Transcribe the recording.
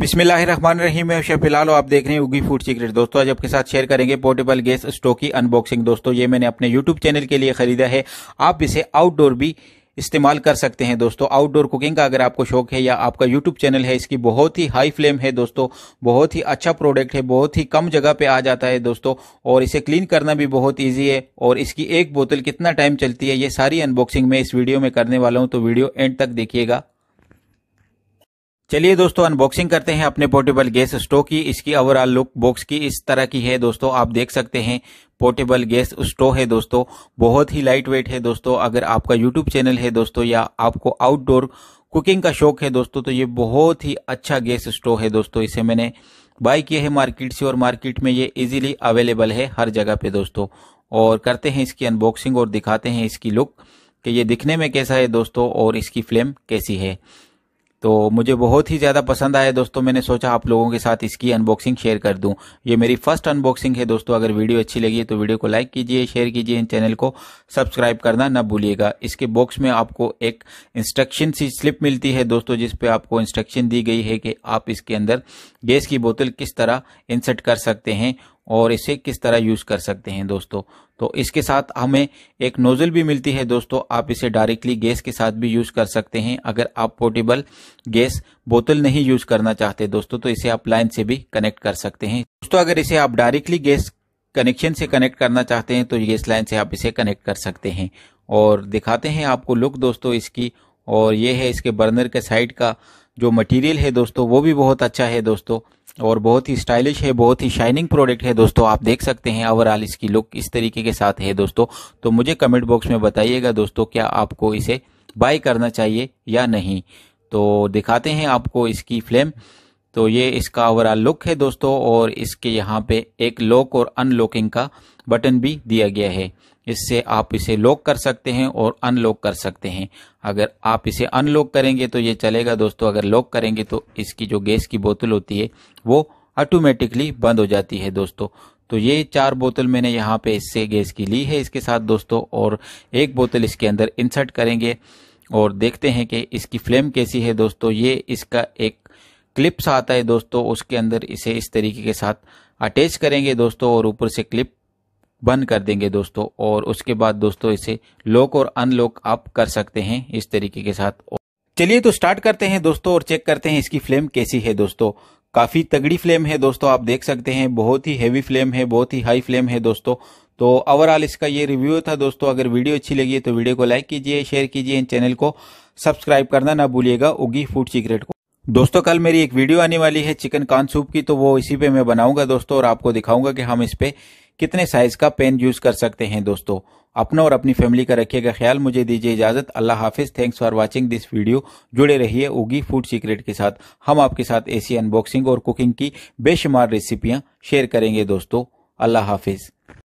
बिस्मिल्लाहिर्रहमानिर्रहीम मैं शेफ बिलाल आप देख रहे हैं उगी फूड सीक्रेट दोस्तों आज आपके साथ शेयर करेंगे पोर्टेबल गैस स्टोव की अनबॉक्सिंग दोस्तों ये मैंने अपने यूट्यूब चैनल के लिए खरीदा है आप इसे आउटडोर भी इस्तेमाल कर सकते हैं दोस्तों आउटडोर कुकिंग का अगर आपको शौक है या आपका यूट्यूब चैनल है इसकी बहुत ही हाई फ्लेम है दोस्तों बहुत ही अच्छा प्रोडक्ट है बहुत ही कम जगह पे आ जाता है दोस्तों और इसे क्लीन करना भी बहुत ईजी है और इसकी एक बोतल कितना टाइम चलती है ये सारी अनबॉक्सिंग मैं इस वीडियो में करने वाला हूँ तो वीडियो एंड तक देखिएगा चलिए दोस्तों अनबॉक्सिंग करते हैं अपने पोर्टेबल गैस स्टोव की इसकी ओवरऑल लुक बॉक्स की इस तरह की है दोस्तों आप देख सकते हैं पोर्टेबल गैस स्टोव है दोस्तों बहुत ही लाइट वेट है दोस्तों अगर आपका यूट्यूब चैनल है दोस्तों या आपको आउटडोर कुकिंग का शौक है दोस्तों तो ये बहुत ही अच्छा गैस स्टोव है दोस्तों इसे मैंने बाय किया है मार्केट से और मार्केट में ये इजिली अवेलेबल है हर जगह पे दोस्तों और करते हैं इसकी अनबॉक्सिंग और दिखाते हैं इसकी लुक कि ये दिखने में कैसा है दोस्तों और इसकी फ्लेम कैसी है तो मुझे बहुत ही ज़्यादा पसंद आया दोस्तों मैंने सोचा आप लोगों के साथ इसकी अनबॉक्सिंग शेयर कर दूं ये मेरी फर्स्ट अनबॉक्सिंग है दोस्तों अगर वीडियो अच्छी लगी है तो वीडियो को लाइक कीजिए शेयर कीजिए चैनल को सब्सक्राइब करना ना भूलिएगा इसके बॉक्स में आपको एक इंस्ट्रक्शन सी स्लिप मिलती है दोस्तों जिसपे आपको इंस्ट्रक्शन दी गई है कि आप इसके अंदर गैस की बोतल किस तरह इंसर्ट कर सकते हैं और इसे किस तरह यूज़ कर सकते हैं दोस्तों तो इसके साथ हमें एक नोज़ल भी मिलती है दोस्तों आप इसे डायरेक्टली गैस के साथ भी यूज़ कर सकते हैं अगर आप पोर्टेबल गैस बोतल नहीं यूज़ करना चाहते दोस्तों तो इसे आप लाइन से भी कनेक्ट कर सकते हैं दोस्तों अगर इसे आप डायरेक्टली गैस कनेक्शन से कनेक्ट करना चाहते हैं तो गैस लाइन से आप इसे कनेक्ट कर सकते हैं और दिखाते हैं आपको लुक दोस्तों इसकी और ये है इसके बर्नर के साइड का जो मटेरियल है दोस्तों वो भी बहुत अच्छा है दोस्तों और बहुत ही स्टाइलिश है बहुत ही शाइनिंग प्रोडक्ट है दोस्तों आप देख सकते हैं ओवरऑल इसकी लुक इस तरीके के साथ है दोस्तों तो मुझे कमेंट बॉक्स में बताइएगा दोस्तों क्या आपको इसे बाय करना चाहिए या नहीं तो दिखाते हैं आपको इसकी फ्लेम तो ये इसका ओवरऑल लुक है दोस्तों और इसके यहाँ पे एक लॉक और अनलॉकिंग का बटन भी दिया गया है इससे आप इसे लॉक कर सकते हैं और अनलॉक कर सकते हैं अगर आप इसे अनलॉक करेंगे तो ये चलेगा दोस्तों अगर लॉक करेंगे तो इसकी जो गैस की बोतल होती है वो ऑटोमेटिकली बंद हो जाती है दोस्तों तो ये चार बोतल मैंने यहाँ पे इससे गैस की ली है इसके साथ दोस्तों और एक बोतल इसके अंदर इंसर्ट करेंगे और देखते हैं कि इसकी फ्लेम कैसी है दोस्तों ये इसका एक क्लिप्स आता है दोस्तों उसके अंदर इसे इस तरीके के साथ अटैच करेंगे दोस्तों और ऊपर से क्लिप बंद कर देंगे दोस्तों और उसके बाद दोस्तों इसे लॉक और अनलॉक आप कर सकते हैं इस तरीके के साथ चलिए तो स्टार्ट करते हैं दोस्तों और चेक करते हैं इसकी फ्लेम कैसी है दोस्तों काफी तगड़ी फ्लेम है दोस्तों आप देख सकते हैं बहुत ही हैवी फ्लेम है बहुत ही हाई फ्लेम है दोस्तों तो ओवरऑल इसका ये रिव्यू था दोस्तों अगर वीडियो अच्छी लगी तो वीडियो को लाइक कीजिए शेयर कीजिए चैनल को सब्सक्राइब करना ना भूलिएगा उगी फूड सीक्रेट को दोस्तों कल मेरी एक वीडियो आने वाली है चिकन कान सूप की तो वो इसी पे मैं बनाऊंगा दोस्तों और आपको दिखाऊंगा कि हम इस पे कितने साइज का पेन यूज कर सकते हैं दोस्तों अपना और अपनी फैमिली का रखिएगा ख्याल मुझे दीजिए इजाजत अल्लाह हाफिज thanks for watching this video जुड़े रहिए उगी फूड सीक्रेट के साथ हम आपके साथ ऐसी अनबॉक्सिंग और कुकिंग की बेशुमार रेसिपियां शेयर करेंगे दोस्तों अल्लाह हाफिज़